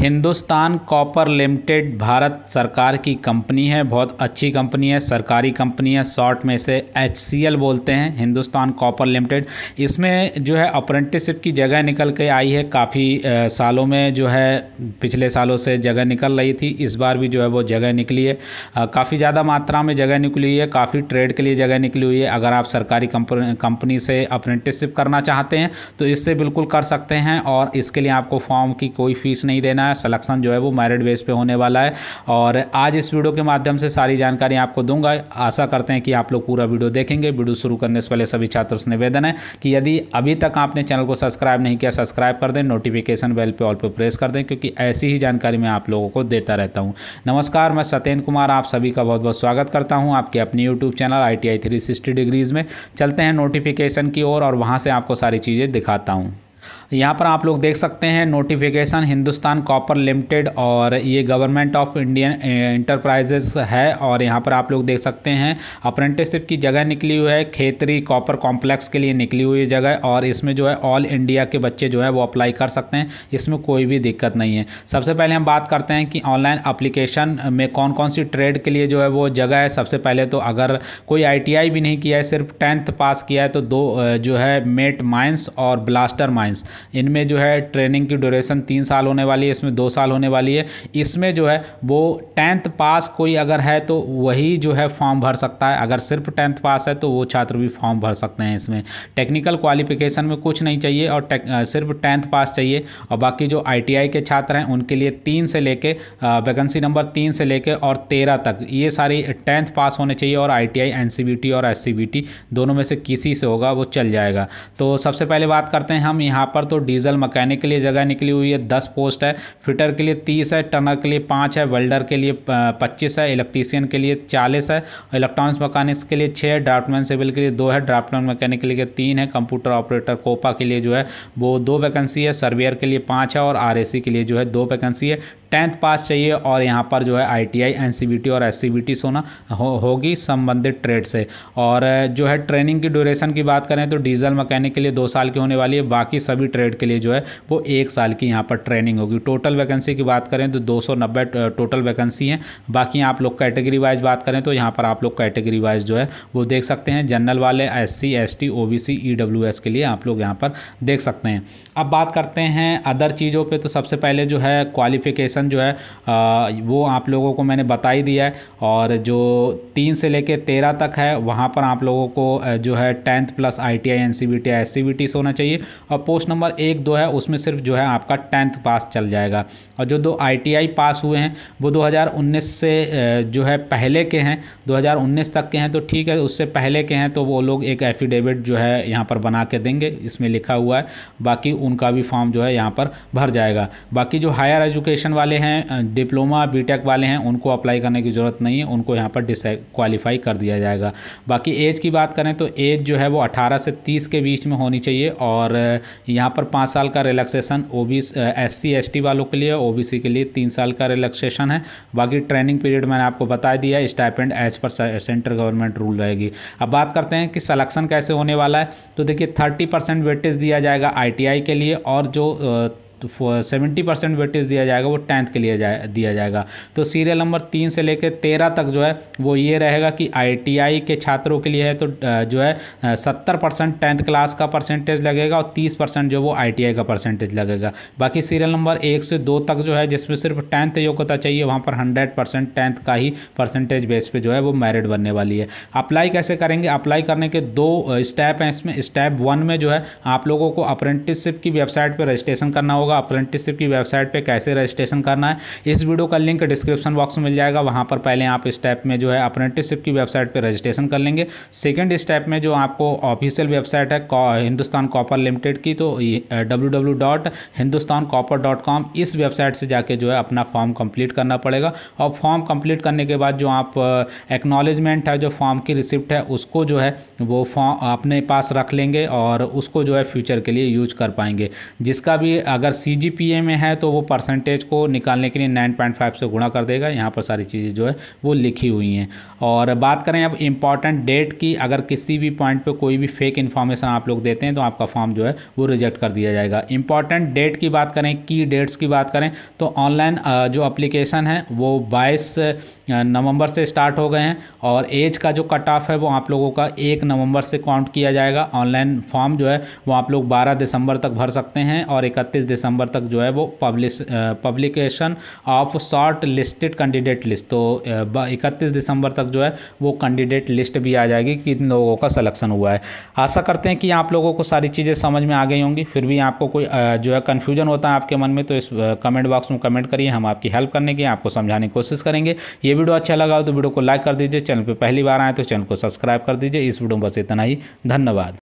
Hindustan copper limited Bharat सरकार की company है बहुत अच्छी कंपनी है सरकारी कंपनी है शॉर्ट में से एच बोलते हैं हिंदुस्तान कॉपर लिमिटेड इसमें जो है अप्रेंटिसशिप की जगह निकल के आई है काफ़ी सालों में जो है पिछले सालों से जगह निकल रही थी इस बार भी जो है वो जगह निकली है काफ़ी ज़्यादा मात्रा में जगह निकली हुई है काफ़ी ट्रेड के लिए जगह निकली हुई है अगर आप सरकारी कंपनी से अप्रेंटिसशिप करना चाहते हैं तो इससे बिल्कुल कर सकते हैं और इसके लिए आपको फॉर्म की कोई फ़ीस नहीं देना है सलेक्शन जो है वो मेरिट बेस पे होने वाला है और आज इस वीडियो के माध्यम से सारी जानकारी आपको दूंगा आशा करते हैं कि आप लोग पूरा वीडियो देखेंगे वीडियो शुरू करने से पहले सभी छात्रों से निवेदन है कि यदि अभी तक आपने चैनल को सब्सक्राइब नहीं किया सब्सक्राइब कर दें नोटिफिकेशन बेल पर ऑल पर प्रेस कर दें क्योंकि ऐसी ही जानकारी मैं आप लोगों को देता रहता हूँ नमस्कार मैं सत्येंद्र कुमार आप सभी का बहुत बहुत स्वागत करता हूँ आपके अपने YouTube channel I T I degrees में चलते हैं नोटिफिकेशन की ओर और वहाँ से आपको सारी चीज़ें दिखाता हूँ तो यहाँ पर आप लोग देख सकते हैं नोटिफिकेशन हिंदुस्तान कॉपर लिमिटेड और ये गवर्नमेंट ऑफ इंडियन इंटरप्राइजेस है और यहाँ पर आप लोग देख सकते हैं अप्रेंटिसशिप की जगह निकली हुई है खेतरी कॉपर कॉम्प्लेक्स के लिए निकली हुई जगह और इसमें जो है ऑल इंडिया के बच्चे जो है वो अप्लाई कर सकते हैं इसमें कोई भी दिक्कत नहीं है सबसे पहले हम बात करते हैं कि ऑनलाइन अप्लीकेशन में कौन कौन सी ट्रेड के लिए जो है वो जगह है सबसे पहले तो अगर कोई आई भी नहीं किया है सिर्फ टेंथ पास किया है तो दो जो है मेट माइंस और ब्लास्टर माइंस इनमें जो है ट्रेनिंग की ड्यूरेशन तीन साल होने वाली है इसमें दो साल होने वाली है इसमें जो है वो टेंथ पास कोई अगर है तो वही जो है फॉर्म भर सकता है अगर सिर्फ टेंथ पास है तो वो छात्र भी फॉर्म भर सकते हैं इसमें टेक्निकल क्वालिफिकेशन में कुछ नहीं चाहिए और सिर्फ टेंथ पास चाहिए और बाकी जो आई के छात्र हैं उनके लिए तीन से लेके वैकेंसी नंबर तीन से लेके और तेरह तक ये सारी टेंथ पास होने चाहिए और आई टी आई और एस दोनों में से किसी से होगा वो चल जाएगा तो सबसे पहले बात करते हैं हम यहाँ पर तो डीजल मकैनिक के लिए जगह निकली हुई है दस पोस्ट है फिटर के लिए तीस है टनर के लिए पाँच है वेल्डर के लिए पच्चीस है इलेक्ट्रीसियन के लिए चालीस है इलेक्ट्रॉनिक्स मकैनिक्स के लिए छः ड्राफ्टमैन सिविल के लिए दो है ड्राफ्टमैन मकैनिक के लिए तीन है कंप्यूटर ऑपरेटर कोपा के लिए जो है वो दो वैकेंसी है सर्वेयर के लिए पाँच है और आर के लिए जो है दो वैकेंसी है टेंथ पास चाहिए और यहाँ पर जो है आईटीआई एनसीबीटी और एससीबीटी सोना हो, होगी संबंधित ट्रेड से और जो है ट्रेनिंग की ड्यूरेशन की बात करें तो डीजल मकैनिक के लिए दो साल की होने वाली है बाकी सभी ट्रेड के लिए जो है वो एक साल की यहाँ पर ट्रेनिंग होगी टोटल वैकेंसी की बात करें तो दो टोटल वैकेंसी हैं बाकी आप लोग कैटेगरी वाइज बात करें तो यहाँ पर आप लोग कैटेगरी वाइज जो है वो देख सकते हैं जनरल वाले S C S T O B C E W S के लिए आप लोग यहाँ पर देख सकते हैं अब बात करते हैं अदर चीज़ों पर तो सबसे पहले जो है क्वालिफिकेशन सेक्शन जो है आ, वो आप लोगों को मैंने बता ही दिया है और जो तीन से लेके तेरह तक है वहाँ पर आप लोगों को जो है tenth plus I T I N C B होना चाहिए और पोस्ट नंबर एक दो है उसमें सिर्फ जो है आपका टेंथ पास चल जाएगा और जो दो आई टी आई पास हुए हैं वो दो हज़ार उन्नीस से जो है पहले के हैं दो हज़ार उन्नीस तक के हैं तो ठीक है उससे पहले के हैं तो वो लोग एक एफिडेविट जो है यहाँ पर बना के देंगे इसमें लिखा हुआ है बाकी उनका भी फॉर्म जो है यहाँ पर भर जाएगा बाकी जो हायर एजुकेशन वाले वाले हैं डिप्लोमा बीटेक वाले हैं उनको अप्लाई करने की ज़रूरत नहीं है उनको यहाँ पर डिसक्वालीफाई कर दिया जाएगा बाकी एज की बात करें तो एज जो है वो अठारह से तीस के बीच में होनी चाहिए और यहाँ पर पाँच साल का रिलैक्सेशन ओ बी एस वालों के लिए ओ के लिए तीन साल का रिलैक्सेशन है बाकी ट्रेनिंग पीरियड मैंने आपको बता दिया stipend as per central government rule रहेगी अब बात करते हैं कि सलेक्शन कैसे होने वाला है तो देखिए थर्टी परसेंट वेटेज दिया जाएगा आई के लिए और जो तो सेवेंटी परसेंट वेटेज दिया जाएगा वो टेंथ के लिए जाए दिया जाएगा तो सीरियल नंबर तीन से लेकर तेरह तक जो है वो ये रहेगा कि आईटीआई के छात्रों के लिए है तो जो है सत्तर परसेंट टेंथ क्लास का परसेंटेज लगेगा और तीस परसेंट जो वो आईटीआई का परसेंटेज लगेगा बाकी सीरियल नंबर एक से दो तक जो है जिसमें सिर्फ टेंथ योग्यता चाहिए वहाँ पर हंड्रेड परसेंट टेंथ का ही परसेंटेज बेस पर जो है वो मैरिड बनने वाली है अप्लाई कैसे करेंगे अप्लाई करने के दो स्टेप हैं इसमें स्टेप वन में जो है आप लोगों को अप्रेंटिसशिप की वेबसाइट पर रजिस्ट्रेशन करना होगा होगा अप्रेंटिसशिप की वेबसाइट पे कैसे रजिस्ट्रेशन करना है इस वीडियो का लिंक डिस्क्रिप्शन बॉक्स में मिल जाएगा वहाँ पर पहले आप स्टेप में जो है अप्रेंटिसशिप की वेबसाइट पर रजिस्ट्रेशन कर लेंगे सेकेंड स्टेप में जो आपको ऑफिशियल वेबसाइट है हिंदुस्तान कॉपर लिमिटेड की तो डब्ल्यू इस वेबसाइट से जाके जो है अपना फॉर्म कंप्लीट करना पड़ेगा और फॉर्म कंप्लीट करने के बाद जो आप एक्नॉलेजमेंट है जो फॉर्म की रिसिप्ट है उसको जो है वो फॉर्म अपने पास रख लेंगे और उसको जो है फ्यूचर के लिए यूज कर पाएंगे जिसका भी अगर सी में है तो वो परसेंटेज को निकालने के लिए नाइन पॉइंट फाइव से गुणा कर देगा यहाँ पर सारी चीज़ें जो है वो लिखी हुई हैं और बात करें अब इम्पॉर्टेंट डेट की अगर किसी भी पॉइंट पर कोई भी फेक इन्फॉर्मेशन आप लोग देते हैं तो आपका फॉर्म जो है वो रिजेक्ट कर दिया जाएगा इंपॉर्टेंट डेट की बात करें की डेट्स की बात करें तो ऑनलाइन जो अप्लीकेशन है वो बाईस नवंबर से स्टार्ट हो गए हैं और एज का जो कट ऑफ है वो आप लोगों का एक नवंबर से काउंट किया जाएगा ऑनलाइन फॉर्म जो है वो आप लोग बारह दिसंबर तक भर सकते हैं और इकतीस दिसंबर दिसंबर तक जो है वो publish publication of short listed candidate list तो इकतीस दिसंबर तक जो है वो कैंडिडेट लिस्ट भी आ जाएगी कि इन लोगों का सलेक्शन हुआ है आशा करते हैं कि आप लोगों को सारी चीज़ें समझ में आ गई होंगी फिर भी आपको कोई जो है कन्फ्यूजन होता है आपके मन में तो इस कमेंट बॉक्स में कमेंट करिए हम आपकी हेल्प करने की आपको समझाने की कोशिश करेंगे ये वीडियो अच्छा लगा हो तो वीडियो को लाइक कर दीजिए चैनल पर पहली बार आए तो चैनल को सब्सक्राइब कर दीजिए इस वीडियो में बस इतना ही धन्यवाद